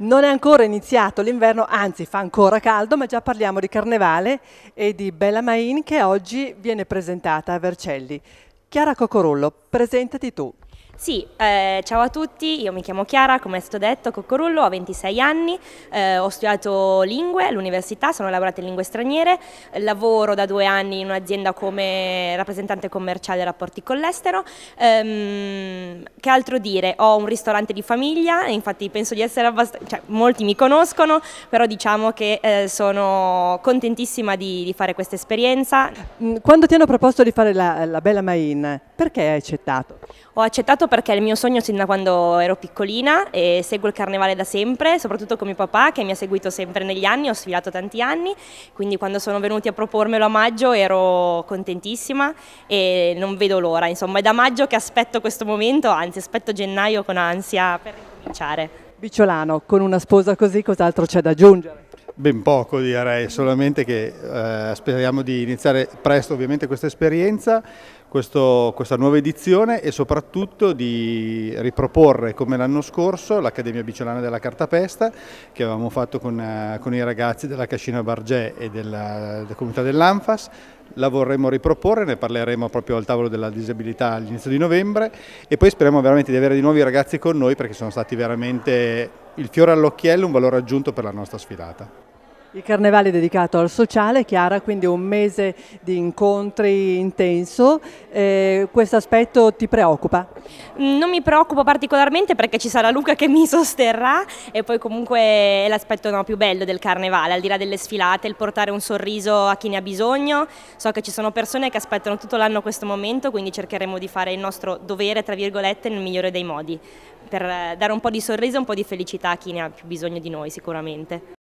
Non è ancora iniziato l'inverno, anzi fa ancora caldo, ma già parliamo di carnevale e di Bella Main che oggi viene presentata a Vercelli. Chiara Cocorullo, presentati tu. Sì, eh, ciao a tutti, io mi chiamo Chiara, come è stato detto, Coccorullo, ho 26 anni, eh, ho studiato lingue all'università, sono laureata in lingue straniere, lavoro da due anni in un'azienda come rappresentante commerciale e rapporti con l'estero. Ehm, che altro dire? Ho un ristorante di famiglia, infatti penso di essere abbastanza... Cioè, molti mi conoscono, però diciamo che eh, sono contentissima di, di fare questa esperienza. Quando ti hanno proposto di fare la, la Bella Main, perché hai accettato? Ho accettato perché è il mio sogno sin da quando ero piccolina e seguo il carnevale da sempre, soprattutto con mio papà che mi ha seguito sempre negli anni, ho sfilato tanti anni, quindi quando sono venuti a propormelo a maggio ero contentissima e non vedo l'ora, insomma è da maggio che aspetto questo momento, anzi aspetto gennaio con ansia per ricominciare. Bicciolano, con una sposa così cos'altro c'è da aggiungere? Ben poco direi, solamente che eh, speriamo di iniziare presto ovviamente questa esperienza questo, questa nuova edizione e soprattutto di riproporre come l'anno scorso l'Accademia Bicciolana della Cartapesta che avevamo fatto con, eh, con i ragazzi della Cascina Bargè e della, della comunità dell'Anfas la vorremmo riproporre, ne parleremo proprio al tavolo della disabilità all'inizio di novembre e poi speriamo veramente di avere di nuovo i ragazzi con noi perché sono stati veramente il fiore all'occhiello, un valore aggiunto per la nostra sfilata. Il carnevale è dedicato al sociale, Chiara, quindi un mese di incontri intenso. Eh, questo aspetto ti preoccupa? Mm, non mi preoccupo particolarmente perché ci sarà Luca che mi sosterrà e poi comunque è l'aspetto no, più bello del carnevale, al di là delle sfilate, il portare un sorriso a chi ne ha bisogno. So che ci sono persone che aspettano tutto l'anno questo momento, quindi cercheremo di fare il nostro dovere, tra virgolette, nel migliore dei modi, per eh, dare un po' di sorriso e un po' di felicità a chi ne ha più bisogno di noi sicuramente.